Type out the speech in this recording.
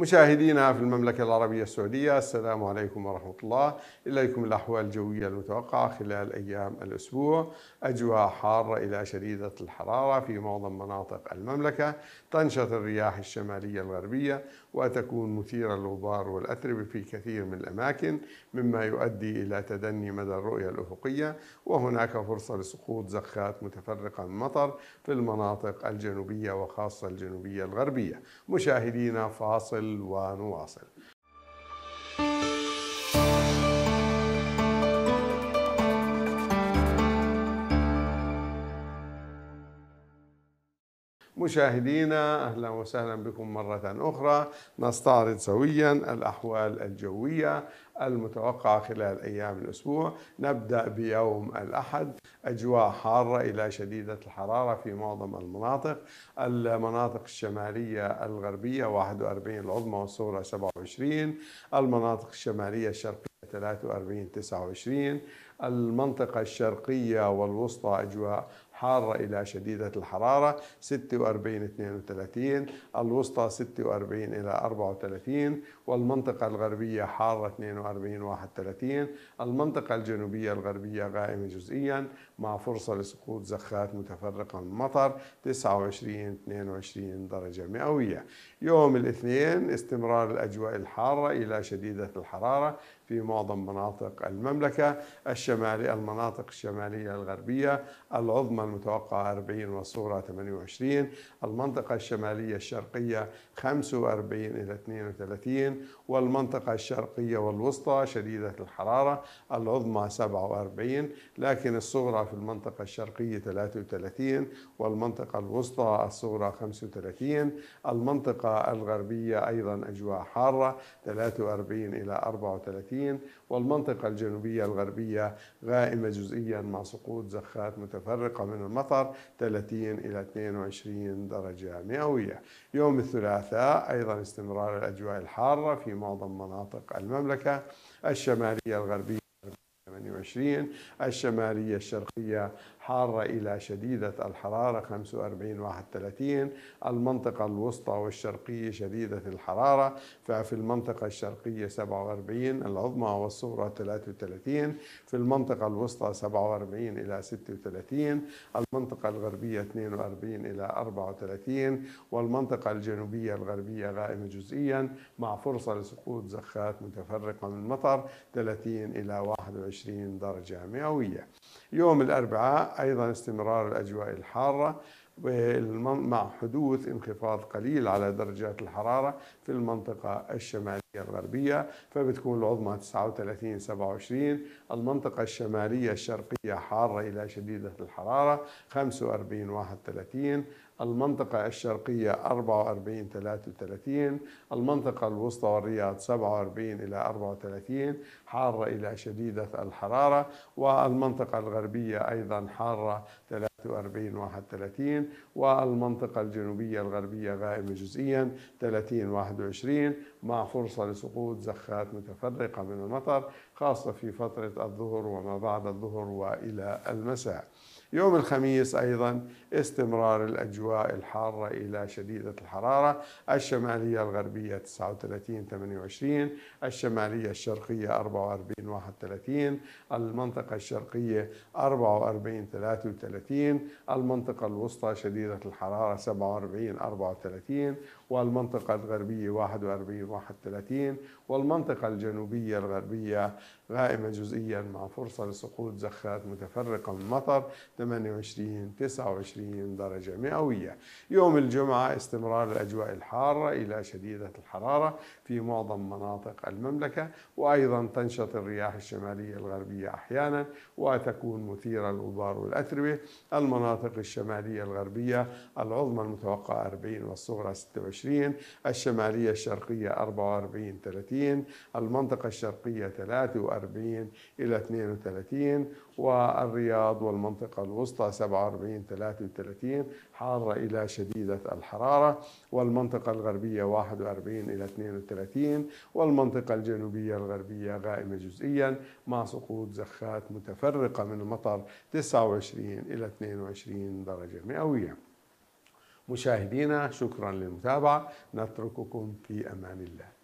مشاهدينا في المملكة العربية السعودية السلام عليكم ورحمة الله إليكم الأحوال الجوية المتوقعة خلال أيام الأسبوع أجواء حارة إلى شديدة الحرارة في معظم مناطق المملكة تنشط الرياح الشمالية الغربية وتكون مثيرة للغبار والأتربة في كثير من الأماكن مما يؤدي إلى تدني مدى الرؤية الأفقية وهناك فرصة لسقوط زخات متفرقة من مطر في المناطق الجنوبية وخاصة الجنوبية الغربية مشاهدينا فاصل ونواصل مشاهدينا أهلا وسهلا بكم مرة أخرى نستعرض سويا الأحوال الجوية المتوقعة خلال أيام الأسبوع نبدأ بيوم الأحد أجواء حارة إلى شديدة الحرارة في معظم المناطق المناطق الشمالية الغربية 41 العظمى والصغرى 27 المناطق الشمالية الشرقية 43 29 المنطقة الشرقية والوسطى أجواء حارة إلى شديدة الحرارة 46 32 الوسطى 46 إلى 34 والمنطقة الغربية حارة 42 31 المنطقة الجنوبية الغربية غائمة جزئيا مع فرصة لسقوط زخات متفرقة من المطر 29 22 درجة مئوية يوم الاثنين استمرار الأجواء الحارة إلى شديدة الحرارة في معظم مناطق المملكة الشمالية المناطق الشمالية الغربية العظمى المتوقعة 40 والصغرى 28 المنطقة الشمالية الشرقية 45 إلى 32 والمنطقة الشرقية والوسطى شديدة الحرارة العظمى 47 لكن الصغرى في المنطقة الشرقية 33 والمنطقة الوسطى الصغرى 35 المنطقة الغربية أيضا أجواء حارة 43 إلى 34 الفلسطينيين والمنطقة الجنوبية الغربية غائمة جزئيا مع سقوط زخات متفرقة من المطر 30 إلى 22 درجة مئوية يوم الثلاثاء أيضا استمرار الأجواء الحارة في معظم مناطق المملكة الشمالية الغربية 28 الشمالية الشرقية حارة إلى شديدة الحرارة 45 31 المنطقة الوسطى والشرقية شديدة الحرارة ففي المنطقة الشرقية 47 العظمى والصغرى 33 في المنطقة الوسطى 47 إلى 36 المنطقة الغربية 42 إلى 34 والمنطقة الجنوبية الغربية غائمة جزئيا مع فرصة لسقوط زخات متفرقة من المطر 30 إلى 21 درجة مئوية يوم الأربعاء أيضا استمرار الأجواء الحارة مع حدوث انخفاض قليل على درجات الحرارة في المنطقة الشمالية الغربية فبتكون العظمى 39 27 المنطقة الشمالية الشرقية حارة إلى شديدة الحرارة 45 31 المنطقة الشرقية 44 33 المنطقة الوسطى والرياض 47 إلى 34 حارة إلى شديدة الحرارة والمنطقة الغربية أيضا حارة 43 31 والمنطقة الجنوبية الغربية غائمة جزئيا 30 21 مع فرصة لسقوط زخات متفرقة من المطر خاصة في فترة الظهر وما بعد الظهر وإلى المساء. يوم الخميس أيضا استمرار الأجواء الحارة إلى شديدة الحرارة الشمالية الغربية 39 28 الشمالية الشرقية 44 31 المنطقة الشرقية 44 33 المنطقة الوسطى شديدة الحرارة 47 34 والمنطقة الغربية 41 31 والمنطقة الجنوبية الغربية غائمة جزئيا مع فرصة لسقوط زخات متفرقة من مطر 28 29 درجة مئوية يوم الجمعة استمرار الأجواء الحارة إلى شديدة الحرارة في معظم مناطق المملكة وأيضا تنشط الرياح الشمالية الغربية أحيانا وتكون مثيرة الغبار والأتربة المناطق الشمالية الغربية العظمى المتوقعة 40 والصغرى 26 الشمالية الشرقية 44 30 المنطقة الشرقية 43 إلى 32 والرياض والمنطقة الوسطى 47 33 حارة إلى شديدة الحرارة والمنطقة الغربية 41 إلى 32 والمنطقة الجنوبية الغربية غائمة جزئيا مع سقوط زخات متفرقة من المطر 29 إلى 22 درجة مئوية مشاهدينا شكرا للمتابعة نترككم في أمان الله